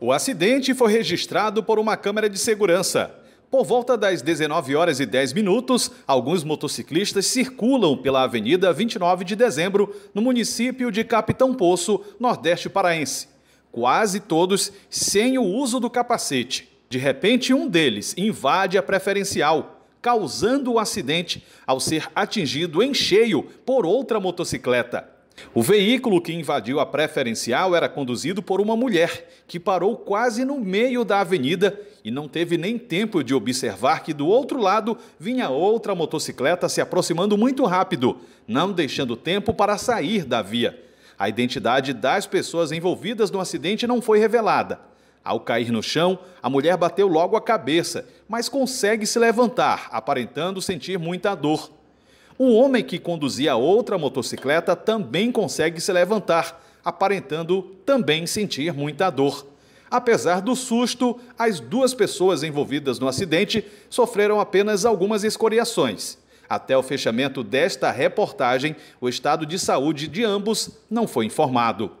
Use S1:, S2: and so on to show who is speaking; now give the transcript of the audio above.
S1: O acidente foi registrado por uma câmera de segurança. Por volta das 19 horas e 10 minutos, alguns motociclistas circulam pela Avenida 29 de Dezembro, no município de Capitão Poço, Nordeste Paraense. Quase todos sem o uso do capacete. De repente, um deles invade a preferencial, causando o acidente ao ser atingido em cheio por outra motocicleta. O veículo que invadiu a preferencial era conduzido por uma mulher que parou quase no meio da avenida e não teve nem tempo de observar que do outro lado vinha outra motocicleta se aproximando muito rápido, não deixando tempo para sair da via. A identidade das pessoas envolvidas no acidente não foi revelada. Ao cair no chão, a mulher bateu logo a cabeça, mas consegue se levantar, aparentando sentir muita dor. Um homem que conduzia outra motocicleta também consegue se levantar, aparentando também sentir muita dor. Apesar do susto, as duas pessoas envolvidas no acidente sofreram apenas algumas escoriações. Até o fechamento desta reportagem, o estado de saúde de ambos não foi informado.